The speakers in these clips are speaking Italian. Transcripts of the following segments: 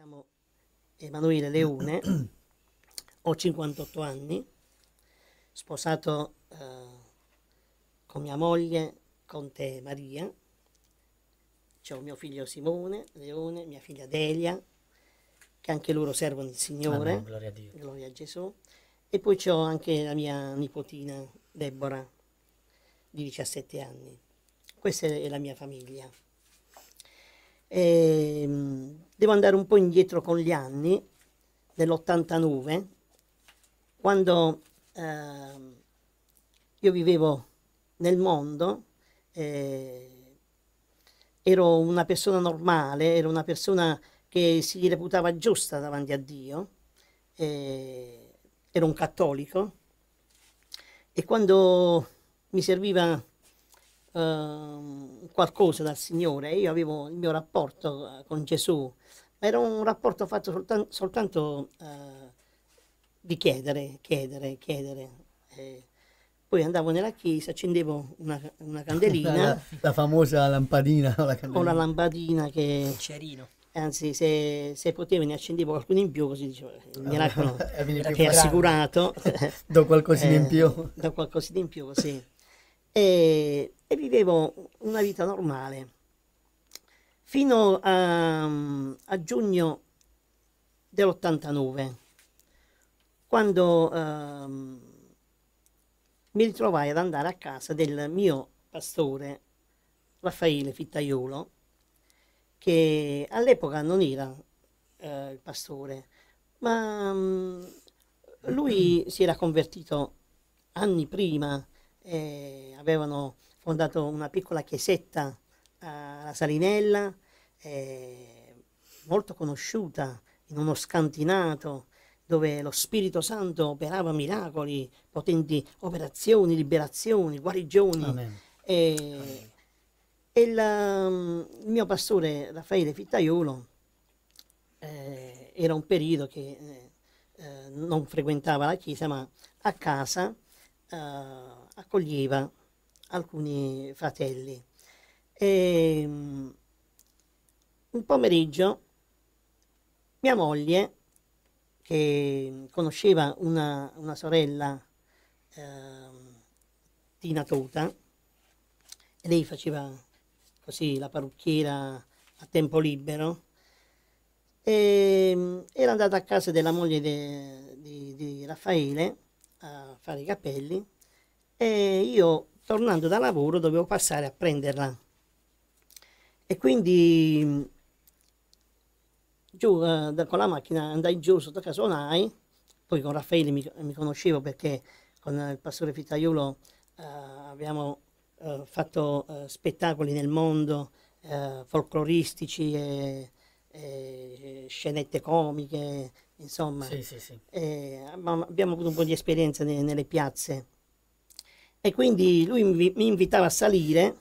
chiamo Emanuele Leone, ho 58 anni, sposato eh, con mia moglie, con te Maria, ho mio figlio Simone, Leone, mia figlia Delia, che anche loro servono il Signore, Amen, gloria, a gloria, a Gesù, e poi c'ho anche la mia nipotina Deborah, di 17 anni. Questa è la mia famiglia. E, ehm, devo andare un po' indietro con gli anni, dell'89, quando eh, io vivevo nel mondo, eh, ero una persona normale, ero una persona che si reputava giusta davanti a Dio, eh, ero un cattolico e quando mi serviva Ehm, qualcosa dal Signore. Io avevo il mio rapporto eh, con Gesù, ma era un rapporto fatto soltan soltanto eh, di chiedere, chiedere, chiedere. Eh, poi andavo nella chiesa, accendevo una, una candelina. La, la, famosa lampadina. La O la lampadina che... Cerino anzi se, se potevo ne accendevo qualcuno in più così dicevo il eh, miracolo ah, era assicurato do qualcosina eh, in più do qualcosina in più sì e e vivevo una vita normale. Fino a, a giugno dell'89, quando ehm, mi ritrovai ad andare a casa del mio pastore Raffaele Fittaiolo, che all'epoca non era eh, il pastore, ma mh, mm, lui si era convertito anni prima, eh, avevano fondato una piccola chiesetta alla Salinella, eh, molto conosciuta, in uno scantinato dove lo Spirito Santo operava miracoli, potenti operazioni, liberazioni, guarigioni. Amen. E, Amen. e la, il mio pastore Raffaele Fittaiolo eh, era un periodo che eh, eh non frequentava la chiesa, ma a casa eh, accoglieva alcuni fratelli. E, ehm, un pomeriggio mia moglie, che conosceva una, una sorella eh, Tina Tota, e lei faceva così la parrucchiera a tempo libero, e, ehm, era andata a casa della moglie de, di, di Raffaele a fare i capelli e io tornando da lavoro dovevo passare a prenderla e quindi mm, giù eh, con la macchina andai giù sotto Casonai poi con Raffaele mi, mi conoscevo perché con il pastore Fittaiolo eh, abbiamo eh, fatto eh, spettacoli nel mondo eh, folcloristici e, e, scenette comiche insomma sì, sì, sì. abbiamo avuto un po' di esperienza ne, nelle piazze e quindi lui mi invitava a salire,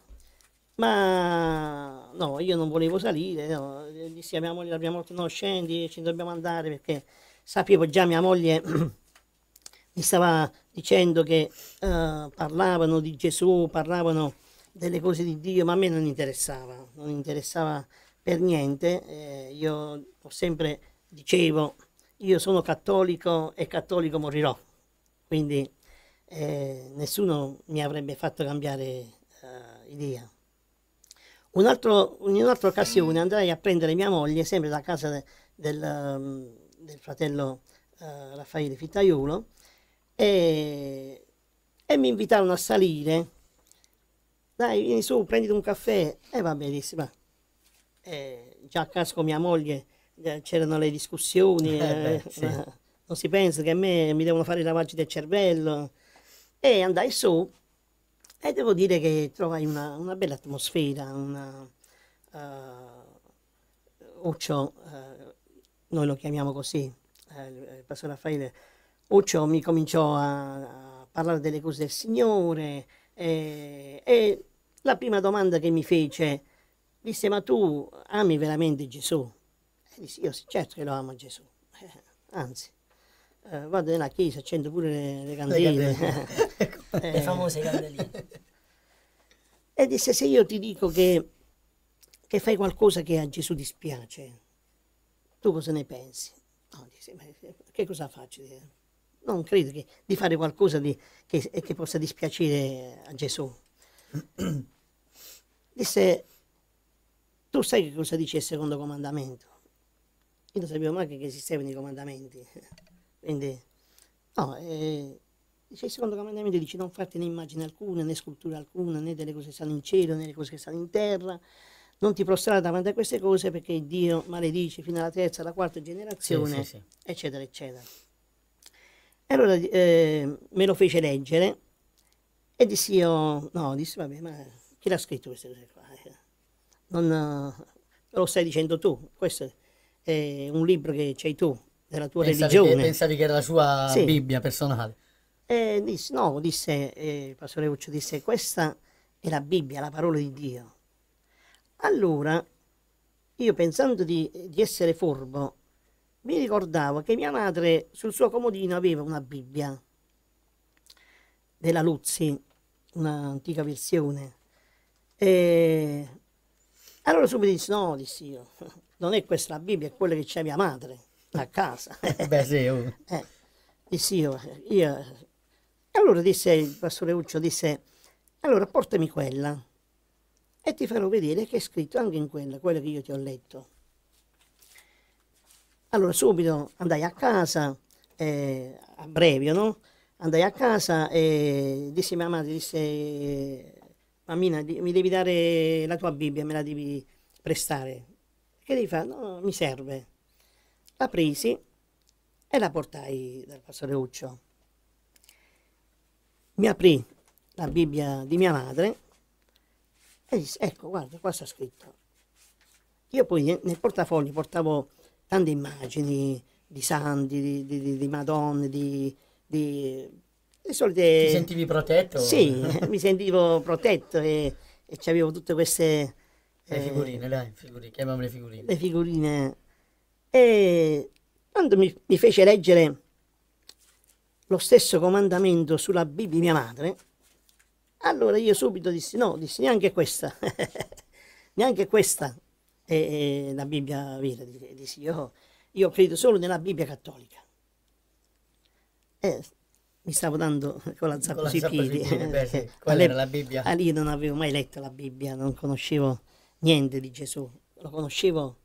ma no, io non volevo salire, no. dissi a mia moglie la no scendi, ci dobbiamo andare perché sapevo già mia moglie mi stava dicendo che uh, parlavano di Gesù, parlavano delle cose di Dio, ma a me non interessava, non interessava per niente, eh, io ho sempre dicevo io sono cattolico e cattolico morirò, quindi eh, nessuno mi avrebbe fatto cambiare eh, idea. Un altro, in un'altra occasione andai a prendere mia moglie, sempre da casa de, del, mm, del, fratello eh, Raffaele Fittaiolo, e, e, mi invitarono a salire. Dai, vieni su, prenditi un caffè. E va benissimo. Eh, già a casa con mia moglie eh, c'erano le discussioni, eh beh, eh, sì. non si pensa che a me mi devono fare i lavaggi del cervello e andai su e devo dire che trovai una, una bella atmosfera, una, uh, Uccio, uh, noi lo chiamiamo così, uh, il pastore Raffaele, Uccio mi cominciò a, a, parlare delle cose del Signore e, e la prima domanda che mi fece disse ma tu ami veramente Gesù? E dissi io sì, certo che lo amo Gesù, anzi eh, vado nella chiesa, accendo pure le, le candeline, ecco, le, le eh. famose candeline. E disse, se io ti dico che, che, fai qualcosa che a Gesù dispiace, tu cosa ne pensi? No, disse, ma eh, che cosa faccio? Non credo che, di fare qualcosa di, che, che possa dispiacere a Gesù. disse, tu sai che cosa dice il secondo comandamento? Io non sapevo mai che esistevano i comandamenti. Quindi, no, eh, dice cioè, il secondo comandamento dice non fate né immagine alcuna, né scultura alcuna, né delle cose che stanno in cielo, né delle cose che stanno in terra, non ti prostrare davanti a queste cose perché Dio maledice fino alla terza, alla quarta generazione, sì, sì, sì. eccetera, eccetera. E allora eh, me lo fece leggere e dissi io, no, disse vabbè, ma chi l'ha scritto queste cose qua? Eh? Non, lo stai dicendo tu, questo è un libro che c'hai tu, della tua pensavi religione. Che, pensavi che era la sua sì. Bibbia personale. E eh, disse, no, disse, eh, Pastore Uccio, disse, questa è la Bibbia, la parola di Dio. Allora, io pensando di, di essere forbo, mi ricordavo che mia madre sul suo comodino aveva una Bibbia della Luzzi, un'antica versione. E allora subito disse, no, dissi io, non è questa la Bibbia, è quella che c'è mia madre a casa. Beh sì. Uh. Eh, dissi io, io. Allora disse il pastore Uccio, disse, allora portami quella e ti farò vedere che è scritto anche in quella, quella che io ti ho letto. Allora subito andai a casa, eh, a brevio, no? Andai a casa e disse a mia madre, disse, mammina, mi devi dare la tua Bibbia, me la devi prestare. Che devi fare? No, mi serve. La presi e la portai dal pastore Uccio. Mi aprì la Bibbia di mia madre e disse, ecco, guarda, qua sta scritto. Io poi nel portafoglio portavo tante immagini di santi, di, di, di madonne, di, di le solite... Ti sentivi protetto? Sì, mi sentivo protetto e, e avevo tutte queste... Le figurine, eh, dai, figurine, chiamiamole figurine. Le figurine e quando mi, mi fece leggere lo stesso comandamento sulla Bibbia mia madre, allora io subito dissi no, dissi neanche questa, neanche questa è, la Bibbia vera, dissi io, io credo solo nella Bibbia cattolica. E mi stavo dando con la zappa sui piedi. Qual era la Bibbia? Ah, non avevo mai letto la Bibbia, non conoscevo niente di Gesù, lo conoscevo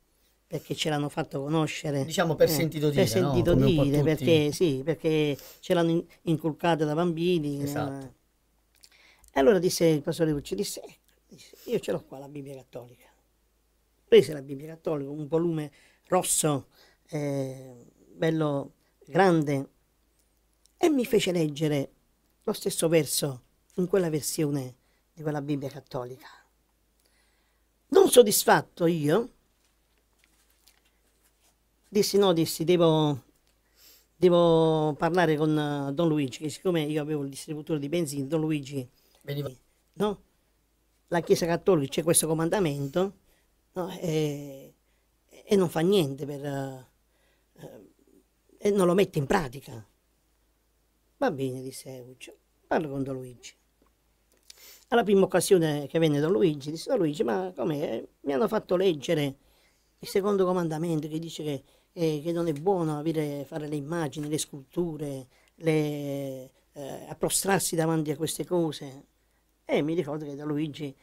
perché ce l'hanno fatto conoscere. Diciamo per eh, sentito dire. Per sentito no? dire, perché, sì, perché ce l'hanno inculcata da bambini. Esatto. Eh. allora disse il pastore Pucci, disse, eh, io ce l'ho qua la Bibbia cattolica. Prese la Bibbia cattolica, un volume rosso, eh, bello grande, e mi fece leggere lo stesso verso in quella versione di quella Bibbia cattolica. Non soddisfatto io, Dissi no, dissi devo, devo parlare con eh, Don Luigi, che siccome io avevo il distributore di benzina, Don Luigi, Veniva. no? la Chiesa Cattolica c'è questo comandamento no? e, e, non fa niente per, uh, e non lo mette in pratica. Va bene, disse Euccio, parlo con Don Luigi. Alla prima occasione che venne Don Luigi, disse Don Luigi, ma come mi hanno fatto leggere il secondo comandamento che dice che e che non è buono avere, fare le immagini, le sculture, le, eh, approstrarsi davanti a queste cose. E mi ricordo che da Luigi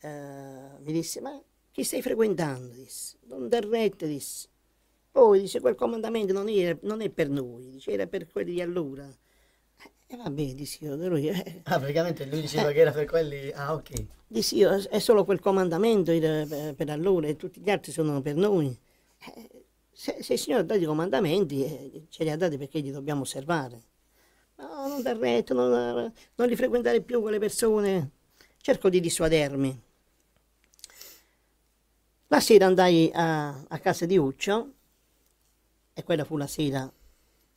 eh, mi disse, ma chi stai frequentando? Disse, non dar retta, disse. Poi dice, quel comandamento non, era, non è per noi, dice, era per quelli di allora. E eh, va bene, disse io, da lui... Eh. Ah, praticamente lui diceva che era per quelli... Ah, ok. Disse io, è solo quel comandamento per, eh, per allora e tutti gli altri sono per noi. Eh, se, se il Signore ha dato i comandamenti, eh, ce li ha dati perché li dobbiamo osservare. No, non dar retto, non, non li frequentare più quelle persone. Cerco di dissuadermi. La sera andai a, a casa di Uccio e quella fu la sera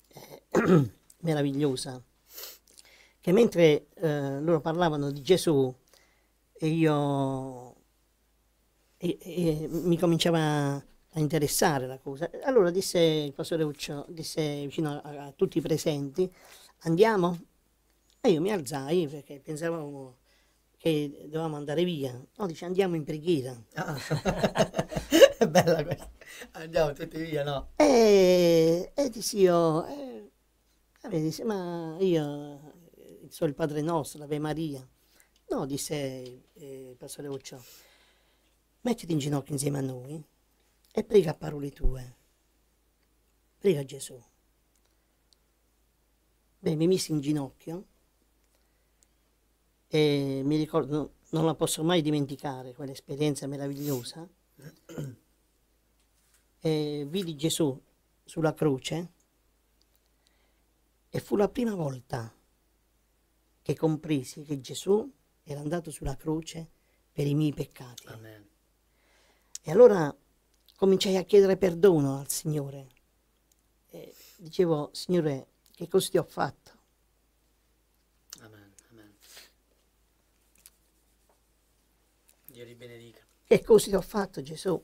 eh, meravigliosa che mentre eh, loro parlavano di Gesù io e, e, mi cominciava a a interessare la cosa. Allora disse il pastore Uccio, disse vicino a, a tutti i presenti, andiamo? E io mi alzai perché pensavo che dovevamo andare via. No, dice andiamo in preghiera. Ah, è bella questa. Andiamo tutti via, no? E, e dissi io, eh, disse, ma io sono il Padre Nostro, l'Ave Maria. No, disse eh, il pastore Uccio, mettiti in ginocchio insieme a noi e prega a parole tue. Prega Gesù. Beh, mi misi in ginocchio e mi ricordo, non la posso mai dimenticare, quell'esperienza meravigliosa. E vidi Gesù sulla croce e fu la prima volta che compresi che Gesù era andato sulla croce per i miei peccati. Amen. E allora cominciai a chiedere perdono al Signore. E dicevo, Signore, che cosa ti ho fatto? Amen, amen. Dio ti benedica. Che cosa ti ho fatto, Gesù?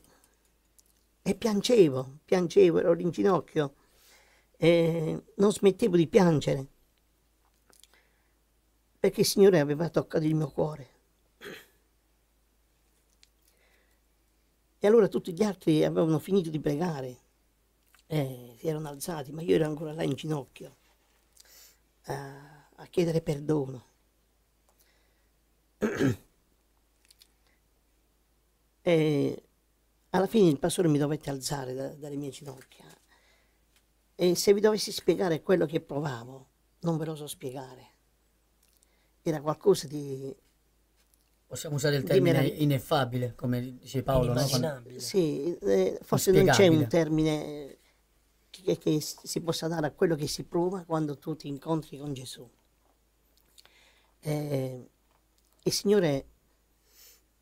E piangevo, piangevo, ero in ginocchio. E non smettevo di piangere perché il Signore aveva toccato il mio cuore. E allora tutti gli altri avevano finito di pregare, eh, si erano alzati, ma io ero ancora là in ginocchio eh, a chiedere perdono. e alla fine il pastore mi dovette alzare da, dalle mie ginocchia e se vi dovessi spiegare quello che provavo, non ve lo so spiegare. Era qualcosa di Possiamo usare il termine meraviglia. ineffabile, come dice Paolo. No? Sì, eh, forse non c'è un termine che, che, si possa dare a quello che si prova quando tu ti incontri con Gesù. Eh, il Signore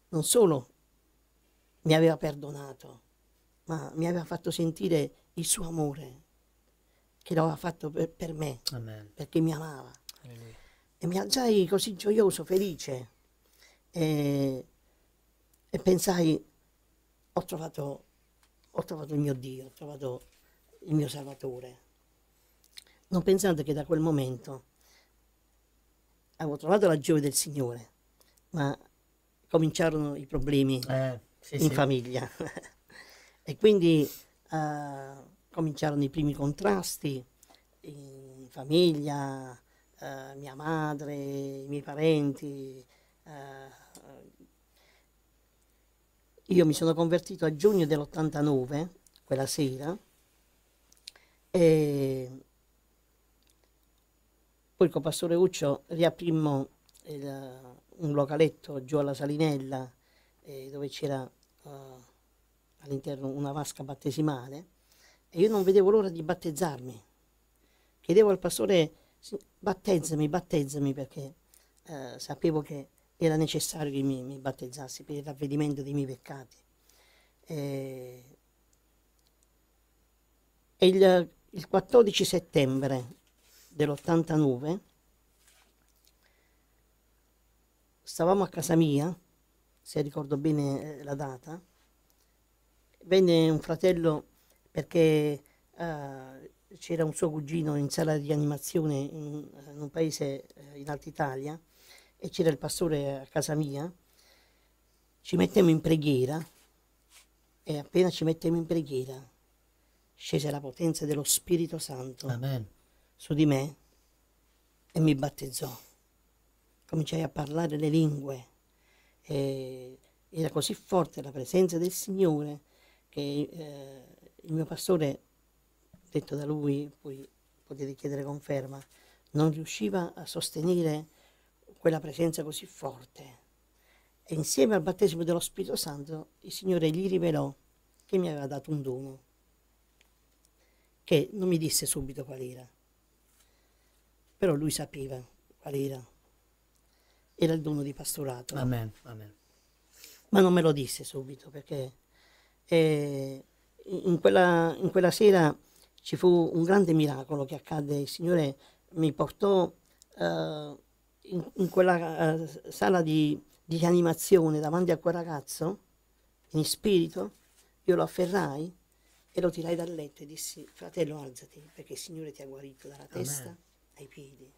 non solo mi aveva perdonato, ma mi aveva fatto sentire il suo amore, che lo aveva fatto per, per me, Amen. perché mi amava. Alleluia. E mi alzai così gioioso, felice e, e pensai, ho trovato, ho trovato il mio Dio, ho trovato il mio Salvatore, non pensando che da quel momento avevo trovato la gioia del Signore, ma cominciarono i problemi eh, sì, in sì. famiglia. e quindi uh, cominciarono i primi contrasti in famiglia, uh, mia madre, i miei parenti, uh, io mi sono convertito a giugno dell'89, quella sera, e poi con Pastore Uccio riaprimmo il, eh, un localetto giù alla Salinella eh, dove c'era uh, all'interno una vasca battesimale e io non vedevo l'ora di battezzarmi. Chiedevo al pastore battezzami, battezzami perché eh, sapevo che era necessario che mi, mi battezzassi per il ravvedimento dei miei peccati. Eh, e il, il 14 settembre dell'89 stavamo a casa mia, se ricordo bene eh, la data, venne un fratello perché eh, c'era un suo cugino in sala di animazione in, in un paese eh, in Alta Italia e c'era il pastore a casa mia, ci mettemmo in preghiera e appena ci mettemmo in preghiera scese la potenza dello Spirito Santo Amen. su di me e mi battezzò. Cominciai a parlare le lingue e era così forte la presenza del Signore che eh, il mio pastore, detto da lui, poi potete chiedere conferma, non riusciva a sostenere quella presenza così forte. E insieme al battesimo dello Spirito Santo il Signore gli rivelò che mi aveva dato un dono, che non mi disse subito qual era, però lui sapeva qual era. Era il dono di pastorato. Amen, amen. Ma non me lo disse subito perché eh, in, quella, in quella sera ci fu un grande miracolo che accadde. Il Signore mi portò Uh, in, in quella uh, sala di, di animazione davanti a quel ragazzo, in spirito, io lo afferrai e lo tirai dal letto e dissi, fratello alzati, perché il Signore ti ha guarito dalla testa Amen. ai piedi.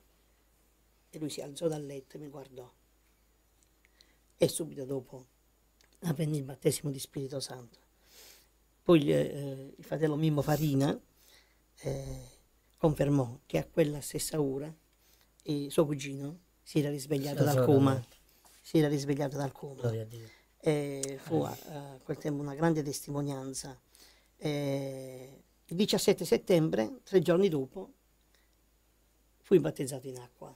E lui si alzò dal letto e mi guardò. E subito dopo avvenne il battesimo di Spirito Santo. Poi eh, eh, il fratello Mimmo Farina eh, confermò che a quella stessa ora il suo cugino si era risvegliato dal coma. Si era risvegliato dal coma. a Eh, fu a, a, quel tempo una grande testimonianza. Eh, il 17 settembre, tre giorni dopo, fui battezzato in acqua.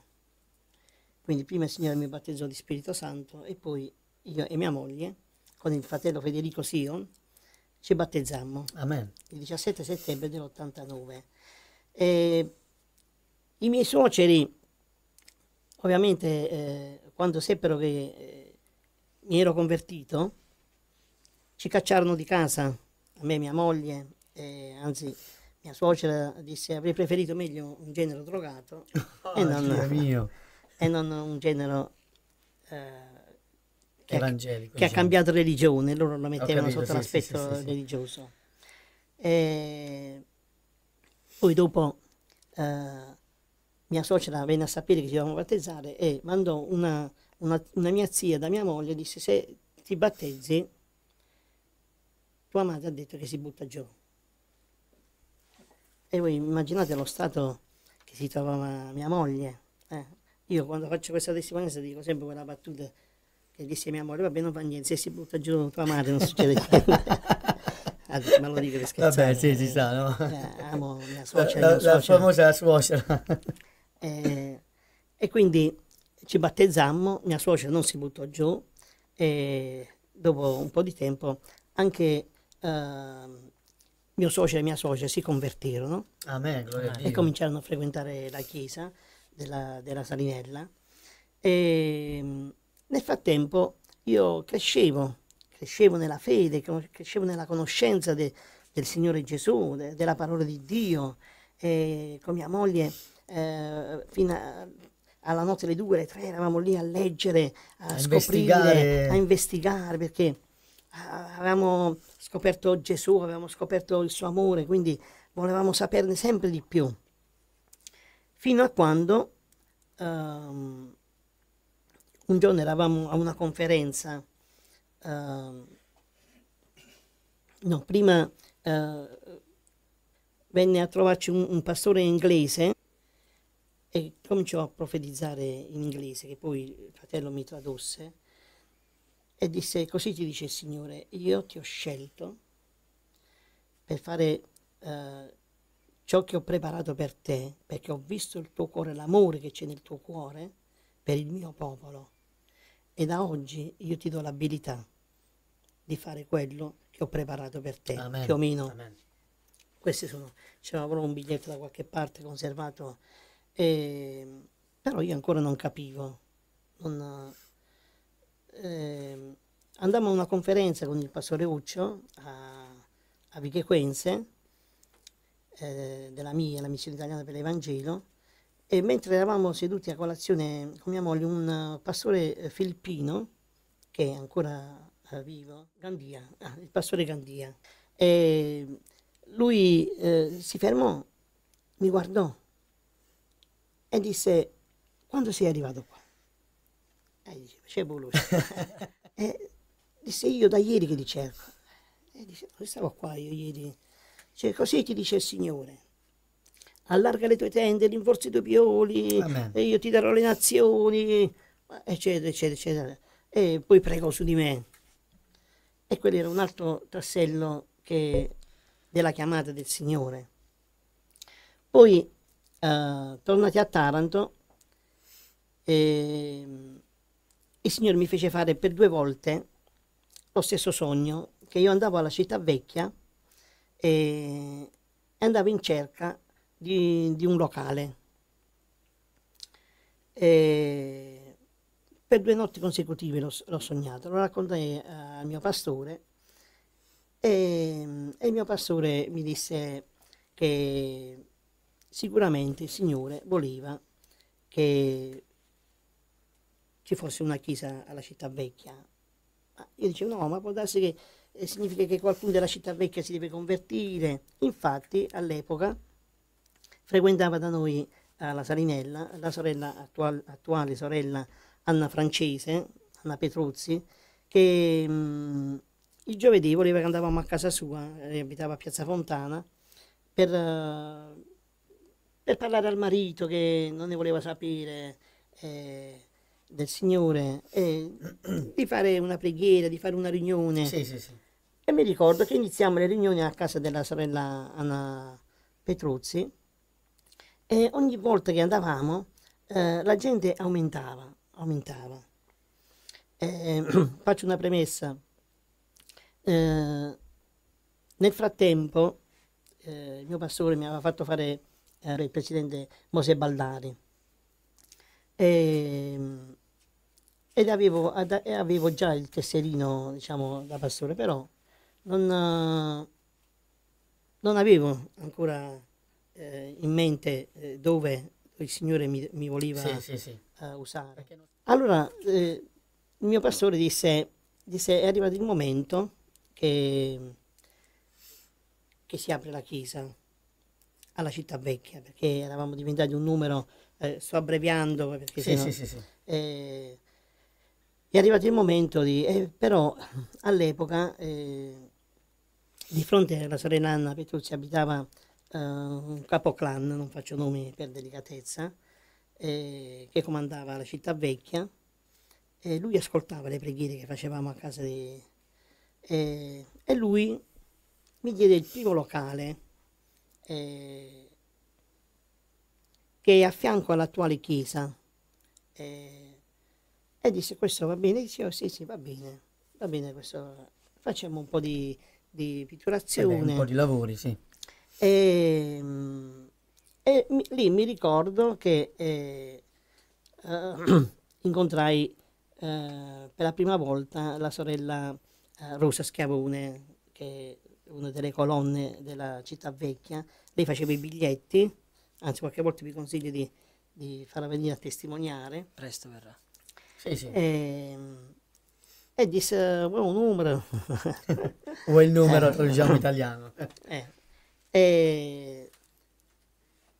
Quindi prima il Signore mi battezzò di Spirito Santo e poi io e mia moglie, con il fratello Federico Sion, ci battezzammo Amen. il 17 settembre dell'89. Eh, I miei suoceri Ovviamente eh, quando seppero che eh, mi ero convertito, ci cacciarono di casa, a me mia moglie, eh, anzi mia suocera disse avrei preferito meglio un genero drogato oh, e, ah, non, e, non, un genero eh, che, ha, che ha diciamo. cambiato religione, loro lo mettevano capito, sotto sì, l'aspetto sì, sì, religioso. E poi dopo eh, mia suocera venne a sapere che ci dovevamo battezzare e mandò una, una, una mia zia da mia moglie e disse se ti battezzi tua madre ha detto che si butta giù. E voi immaginate lo stato che si trovava mia moglie. Eh? Io quando faccio questa testimonianza dico sempre quella battuta che disse mia moglie, vabbè non fa niente, se si butta giù tua madre non succede niente. ma lo dico per scherzare. Vabbè, sì, si sa, eh. no? Eh, amo mia suocera. La, la, la famosa suocera. E, eh, e quindi ci battezzammo, mia suocera non si buttò giù e dopo un po' di tempo anche eh, mio suocero e mia suocera si convertirono Amen, e cominciarono a frequentare la chiesa della, della Salinella. E, ehm, nel frattempo io crescevo, crescevo nella fede, crescevo nella conoscenza de, del Signore Gesù, de, della parola di Dio. E con mia moglie eh, fino a, alla notte alle 2, alle 3 eravamo lì a leggere, a, a scoprire, investigare. a investigare perché ah, avevamo scoperto Gesù, avevamo scoperto il suo amore, quindi volevamo saperne sempre di più. Fino a quando um, un giorno eravamo a una conferenza, uh, no, prima uh, venne a trovarci un, un pastore inglese e cominciò a profetizzare in inglese, che poi il fratello mi tradusse, e disse, così ti dice il Signore, io ti ho scelto per fare eh, ciò che ho preparato per te, perché ho visto il tuo cuore, l'amore che c'è nel tuo cuore per il mio popolo. E da oggi io ti do l'abilità di fare quello che ho preparato per te, Amen. più o meno. Amen. Questi sono, c'era proprio un biglietto da qualche parte conservato e, ehm, però io ancora non capivo. Non, eh, andammo a una conferenza con il pastore Uccio a, a Vichequense, eh, della mia, la missione italiana per l'Evangelo, e mentre eravamo seduti a colazione con mia moglie, un pastore eh, filippino, che è ancora eh, vivo, Gandia, ah, il pastore Gandia, e ehm, lui eh, si fermò, mi guardò e disse, quando sei arrivato qua? E dice, c'è Bologna. e disse, io da ieri che ti cerco. E dice, stavo qua io ieri. Cioè, così ti dice il Signore. Allarga le tue tende, rinforzi i tuoi pioli, Amen. e io ti darò le nazioni, eccetera, eccetera, eccetera. E poi pregò su di me. E quello era un altro tassello che, della chiamata del Signore. Poi uh, tornati a Taranto, e, ehm, il Signore mi fece fare per due volte lo stesso sogno, che io andavo alla città vecchia e, andavo in cerca di, di un locale. E per due notti consecutive l'ho, l'ho sognato, lo raccontai eh, al mio pastore e, ehm, e, il mio pastore mi disse che sicuramente il Signore voleva che ci fosse una chiesa alla città vecchia. Ma io dicevo no, ma può darsi che eh, significa che qualcuno della città vecchia si deve convertire. Infatti all'epoca frequentava da noi alla eh, Salinella la sorella attuale, attuale sorella Anna Francese, Anna Petruzzi, che mh, mm, il giovedì voleva che andavamo a casa sua, eh, abitava a Piazza Fontana, per... Uh, per parlare al marito che non ne voleva sapere eh, del Signore, eh, di fare una preghiera, di fare una riunione. Sì, sì, sì. E mi ricordo che iniziamo le riunioni a casa della sorella Anna Petruzzi e ogni volta che andavamo eh, la gente aumentava, aumentava. Eh, faccio una premessa. Eh, nel frattempo eh, il mio pastore mi aveva fatto fare era il presidente Mosè Baldari. E, ehm, ed avevo, ad, avevo, già il tesserino, diciamo, da pastore, però non, non avevo ancora eh, in mente eh, dove il Signore mi, mi voleva sì, sì, sì. Uh, usare. Allora eh, il mio pastore disse, disse, è arrivato il momento che, che si apre la chiesa alla città vecchia, perché eravamo diventati un numero, eh, sto abbreviando, perché sì, sennò, sì, sì, sì. Eh, è arrivato il momento di... Eh, però all'epoca, eh, di fronte alla sorella Anna Petruzzi abitava eh, un capoclan, non faccio nomi per delicatezza, eh, che comandava la città vecchia, e lui ascoltava le preghiere che facevamo a casa di... e lui mi diede il primo locale eh, che è a fianco all'attuale chiesa. Eh, e disse questo va bene, Dice, dicevo oh, sì sì va bene, va bene questo, facciamo un po' di, di pitturazione. Eh un po' di lavori, sì. E, ehm, e mi, lì mi ricordo che eh, eh, incontrai per la prima volta la sorella eh, Rosa Schiavone che una delle colonne della città vecchia, lei faceva i biglietti, anzi qualche volta vi consiglio di, di farla venire a testimoniare. Presto verrà. Sì, sì. E, ehm, e disse, vuoi un numero? vuoi il numero, traduciamo italiano. Eh. E,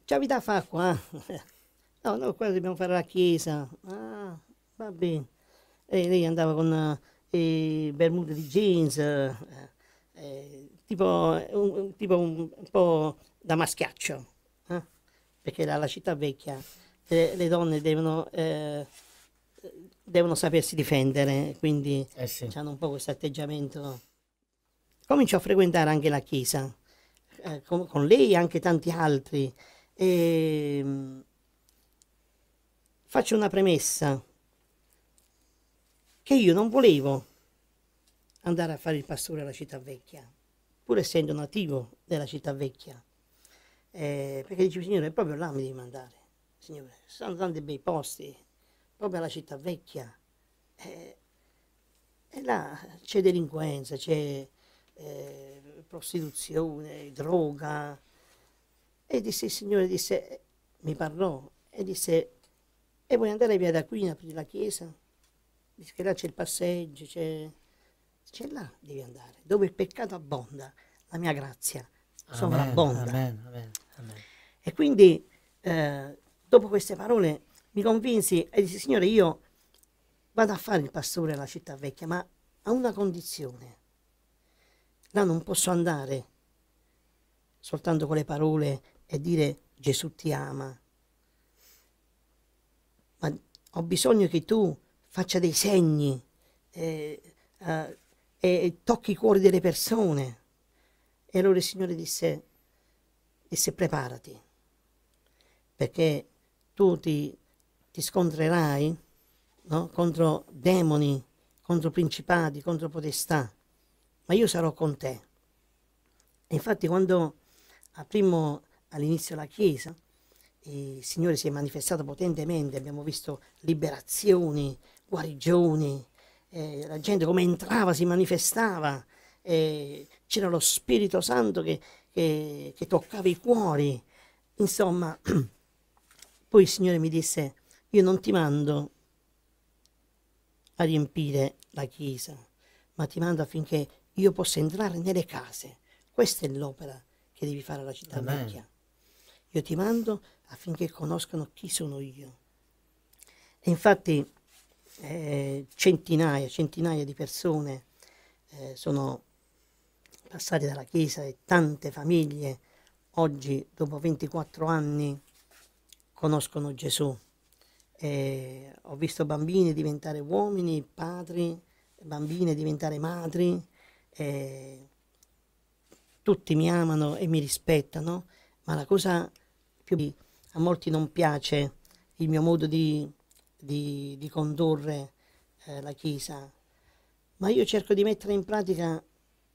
C'è vita fa qua? no, no, qua dobbiamo fare la chiesa. Ah, va bene. E lei andava con... Uh, eh, bermude di jeans, eh, eh, tipo un, tipo un, un po' da maschiaccio, eh? perché la, la, città vecchia, le, le donne devono, eh, devono, sapersi difendere, quindi eh sì. hanno un po' questo atteggiamento. Comincio a frequentare anche la chiesa, eh, con, con, lei e anche tanti altri. E, ehm, faccio una premessa che io non volevo andare a fare il pastore alla città vecchia pur essendo nativo della città vecchia. Eh, perché dicevo, Signore, è proprio là mi devi mandare. Signore, sono tanti bei posti, proprio alla città vecchia. Eh, e là c'è delinquenza, c'è eh, prostituzione, droga. E disse, il Signore disse, mi parlò e disse, e vuoi andare via da qui, aprire la chiesa? Dice che là c'è il passeggio, c'è c'è là devi andare, dove il peccato abbonda, la mia grazia sovrabbonda. Amen, amen, amen. E quindi eh, dopo queste parole mi convinsi e dissi, Signore, io vado a fare il pastore alla città vecchia, ma a una condizione. Là non posso andare soltanto con le parole e dire Gesù ti ama, ma ho bisogno che tu faccia dei segni, eh, eh, e tocchi i cuori delle persone. E allora il Signore disse, disse preparati, perché tu ti, ti scontrerai no? contro demoni, contro principati, contro potestà, ma io sarò con te. E infatti quando aprimmo all'inizio la Chiesa, il Signore si è manifestato potentemente, abbiamo visto liberazioni, guarigioni, eh, la gente come entrava, si manifestava, eh, c'era lo Spirito Santo che, che, che toccava i cuori. Insomma, poi il Signore mi disse, io non ti mando a riempire la Chiesa, ma ti mando affinché io possa entrare nelle case. Questa è l'opera che devi fare alla città Amen. vecchia. Io ti mando affinché conoscano chi sono io. E infatti eh, centinaia, centinaia di persone eh, sono passate dalla Chiesa e tante famiglie oggi, dopo 24 anni, conoscono Gesù. Eh, ho visto bambini diventare uomini, padri, bambine diventare madri, eh, tutti mi amano e mi rispettano, ma la cosa più a molti non piace il mio modo di di, di condurre eh, la Chiesa, ma io cerco di mettere in pratica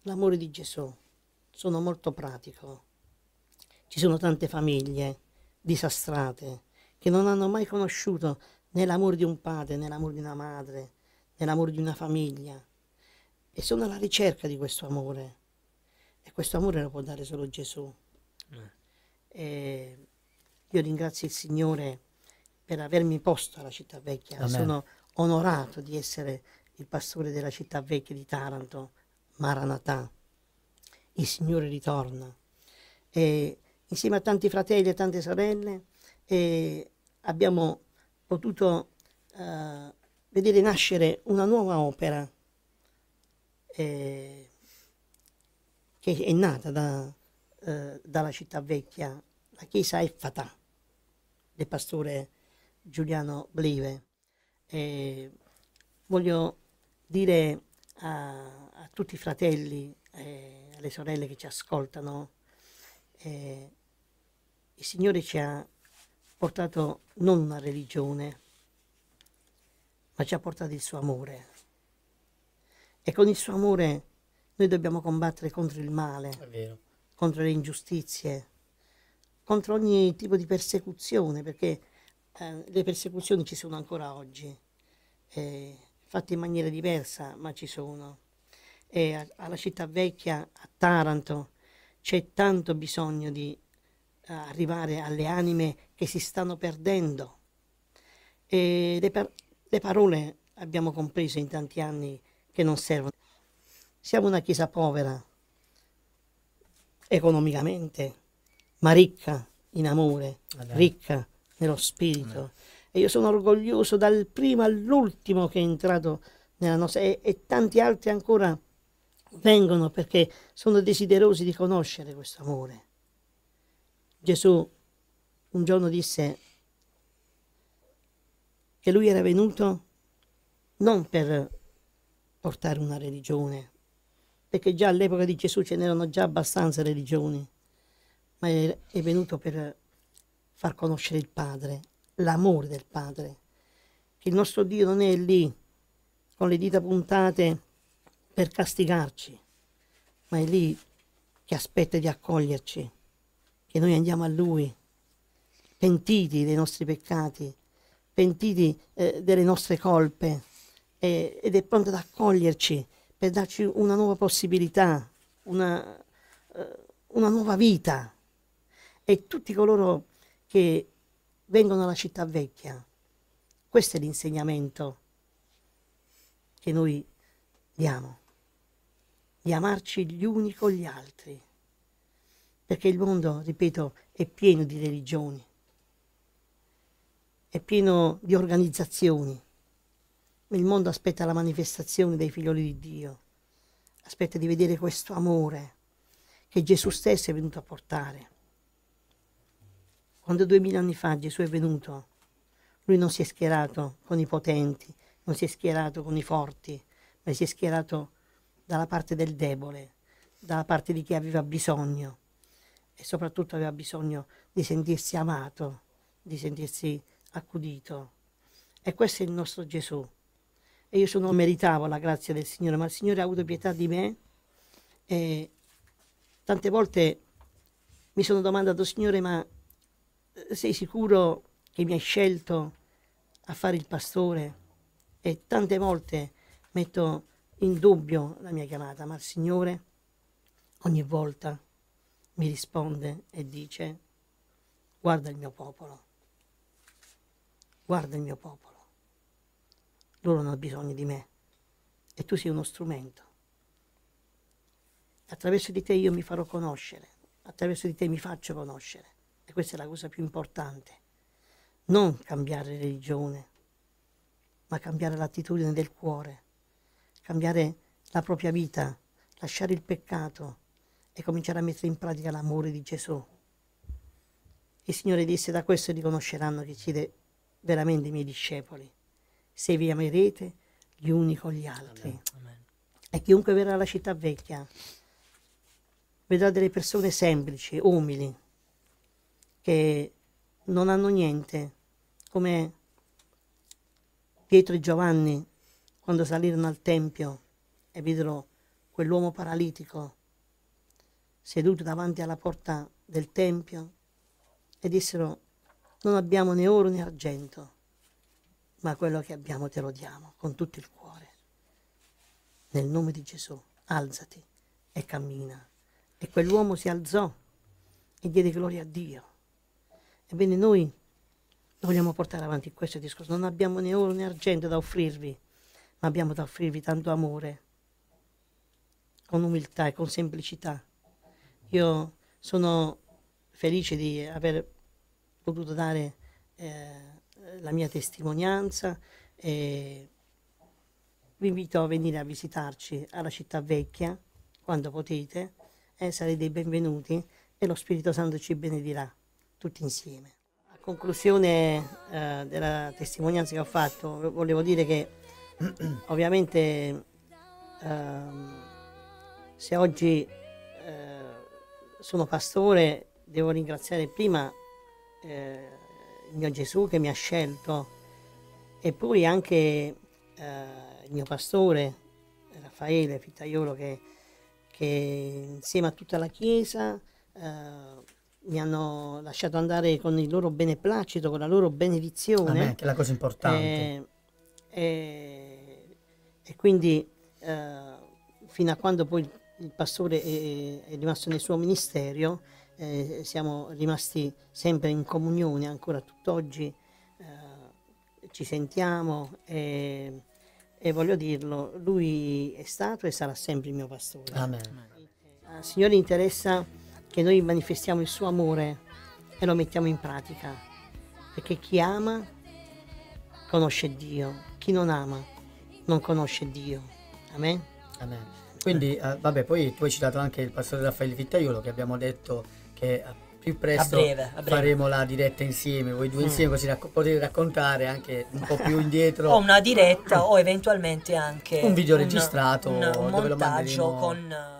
l'amore di Gesù. Sono molto pratico. Ci sono tante famiglie disastrate che non hanno mai conosciuto né l'amore di un padre, né l'amore di una madre, né l'amore di una famiglia. E sono alla ricerca di questo amore. E questo amore lo può dare solo Gesù. Eh. io ringrazio il Signore per avermi posto alla città vecchia. Amen. Sono onorato di essere il pastore della città vecchia di Taranto, Maranatà. Il Signore ritorna. E insieme a tanti fratelli e tante sorelle e abbiamo potuto uh, vedere nascere una nuova opera eh, che è nata da, uh, dalla città vecchia, la chiesa è Effatà del pastore Giuliano Blive. E voglio dire a, a, tutti i fratelli, eh, alle sorelle che ci ascoltano, eh, il Signore ci ha portato non una religione, ma ci ha portato il suo amore. E con il suo amore noi dobbiamo combattere contro il male, contro le ingiustizie, contro ogni tipo di persecuzione, perché eh, le persecuzioni ci sono ancora oggi, eh, fatte in maniera diversa, ma ci sono. E a, alla città vecchia, a Taranto, c'è tanto bisogno di uh, arrivare alle anime che si stanno perdendo. E le, par le parole abbiamo compreso in tanti anni che non servono. Siamo una chiesa povera, economicamente, ma ricca in amore, allora. ricca nello spirito. E io sono orgoglioso dal primo all'ultimo che è entrato nella nostra e, e tanti altri ancora vengono perché sono desiderosi di conoscere questo amore. Gesù un giorno disse che lui era venuto non per portare una religione, perché già all'epoca di Gesù ce n'erano già abbastanza religioni, ma è venuto per far conoscere il Padre, l'amore del Padre. Che il nostro Dio non è lì con le dita puntate per castigarci, ma è lì che aspetta di accoglierci, che noi andiamo a Lui, pentiti dei nostri peccati, pentiti eh, delle nostre colpe, eh, ed è pronto ad accoglierci per darci una nuova possibilità, una, eh, una nuova vita. E tutti coloro che vengono dalla città vecchia. Questo è l'insegnamento che noi diamo, di amarci gli uni con gli altri, perché il mondo, ripeto, è pieno di religioni, è pieno di organizzazioni. Il mondo aspetta la manifestazione dei figlioli di Dio, aspetta di vedere questo amore che Gesù stesso è venuto a portare quando duemila anni fa Gesù è venuto, lui non si è schierato con i potenti, non si è schierato con i forti, ma si è schierato dalla parte del debole, dalla parte di chi aveva bisogno e soprattutto aveva bisogno di sentirsi amato, di sentirsi accudito. E questo è il nostro Gesù. E io non meritavo la grazia del Signore, ma il Signore ha avuto pietà di me e tante volte mi sono domandato, Signore, ma sei sicuro che mi hai scelto a fare il pastore? E tante volte metto in dubbio la mia chiamata, ma il Signore ogni volta mi risponde e dice, guarda il mio popolo, guarda il mio popolo, loro hanno bisogno di me e tu sei uno strumento. Attraverso di te io mi farò conoscere, attraverso di te mi faccio conoscere questa è la cosa più importante, non cambiare religione, ma cambiare l'attitudine del cuore, cambiare la propria vita, lasciare il peccato e cominciare a mettere in pratica l'amore di Gesù. Il Signore disse, da questo riconosceranno che siete veramente i miei discepoli, se vi amerete gli uni con gli altri. Amen. E chiunque verrà alla città vecchia vedrà delle persone semplici, umili, che non hanno niente, come Pietro e Giovanni quando salirono al Tempio e videro quell'uomo paralitico seduto davanti alla porta del Tempio e dissero non abbiamo né oro né argento, ma quello che abbiamo te lo diamo con tutto il cuore. Nel nome di Gesù, alzati e cammina. E quell'uomo si alzò e diede gloria a Dio. Ebbene, noi vogliamo portare avanti questo discorso. Non abbiamo né oro né argento da offrirvi, ma abbiamo da offrirvi tanto amore, con umiltà e con semplicità. Io sono felice di aver potuto dare eh, la mia testimonianza e vi invito a venire a visitarci alla città vecchia quando potete e sarete benvenuti e lo Spirito Santo ci benedirà tutti insieme. A conclusione eh, della testimonianza che ho fatto, volevo dire che ovviamente eh, se oggi eh, sono pastore devo ringraziare prima eh, il mio Gesù che mi ha scelto e poi anche eh, il mio pastore Raffaele Fittaiolo che, che insieme a tutta la Chiesa eh, mi hanno lasciato andare con il loro beneplacito, con la loro benedizione. Me, ah, che è la cosa importante. E, eh, e, eh, e quindi eh, fino a quando poi il pastore è, è rimasto nel suo ministero, eh, siamo rimasti sempre in comunione, ancora tutt'oggi eh, ci sentiamo e, e, voglio dirlo, lui è stato e sarà sempre il mio pastore. Amen. Amen. Eh, Signore interessa che noi manifestiamo il suo amore e lo mettiamo in pratica, perché chi ama conosce Dio, chi non ama non conosce Dio. Amen? Amen. Quindi, eh, vabbè, poi tu hai citato anche il pastore Raffaele Fittaiolo che abbiamo detto che eh, più presto a breve, a breve. faremo la diretta insieme, voi due mm. insieme, mm. così racco potete raccontare anche un po' più indietro. o una diretta o eventualmente anche un video registrato, un, un montaggio con... Eh,